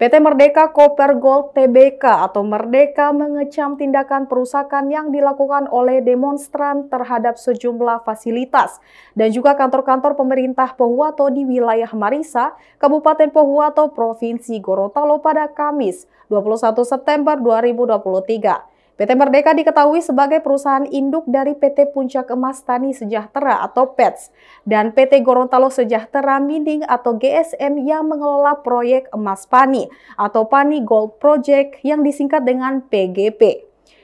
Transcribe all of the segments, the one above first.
PT Merdeka Koper Gold Tbk atau Merdeka mengecam tindakan perusakan yang dilakukan oleh demonstran terhadap sejumlah fasilitas dan juga kantor-kantor pemerintah Pohuwato di wilayah Marisa, Kabupaten Pohuwato, Provinsi Gorontalo pada Kamis 21 September 2023. PT Merdeka diketahui sebagai perusahaan induk dari PT Puncak Emas Tani Sejahtera atau PETS dan PT Gorontalo Sejahtera Mining atau GSM yang mengelola proyek emas Pani atau Pani Gold Project yang disingkat dengan PGP.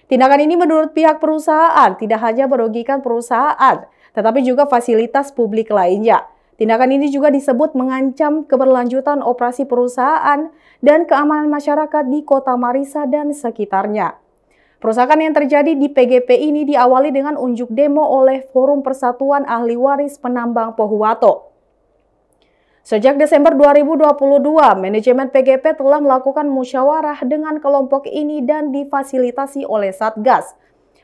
Tindakan ini menurut pihak perusahaan tidak hanya merugikan perusahaan, tetapi juga fasilitas publik lainnya. Tindakan ini juga disebut mengancam keberlanjutan operasi perusahaan dan keamanan masyarakat di kota Marisa dan sekitarnya. Perusakan yang terjadi di PGP ini diawali dengan unjuk demo oleh Forum Persatuan Ahli Waris Penambang Pohuwato. Sejak Desember 2022, manajemen PGP telah melakukan musyawarah dengan kelompok ini dan difasilitasi oleh Satgas.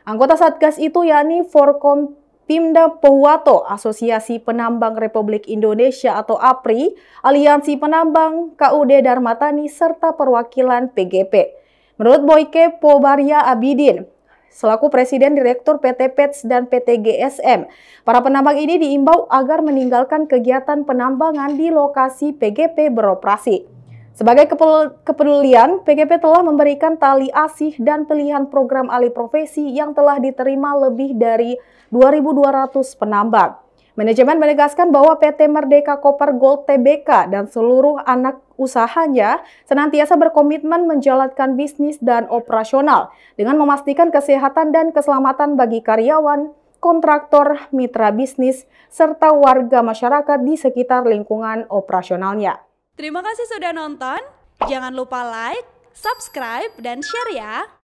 Anggota Satgas itu yakni Forkom Pimda Pohuwato, Asosiasi Penambang Republik Indonesia atau APRI, Aliansi Penambang, KUD Darmatani, serta perwakilan PGP. Menurut Boyke Pobaria Abidin, selaku Presiden Direktur PT PETS dan PT GSM. Para penambang ini diimbau agar meninggalkan kegiatan penambangan di lokasi PGP beroperasi. Sebagai kepedulian, PGP telah memberikan tali asih dan pilihan program alih profesi yang telah diterima lebih dari 2.200 penambang. Manajemen menegaskan bahwa PT Merdeka Koper Gold TBK dan seluruh anak usahanya senantiasa berkomitmen menjalankan bisnis dan operasional dengan memastikan kesehatan dan keselamatan bagi karyawan, kontraktor, mitra bisnis, serta warga masyarakat di sekitar lingkungan operasionalnya. Terima kasih sudah nonton. Jangan lupa like, subscribe, dan share ya.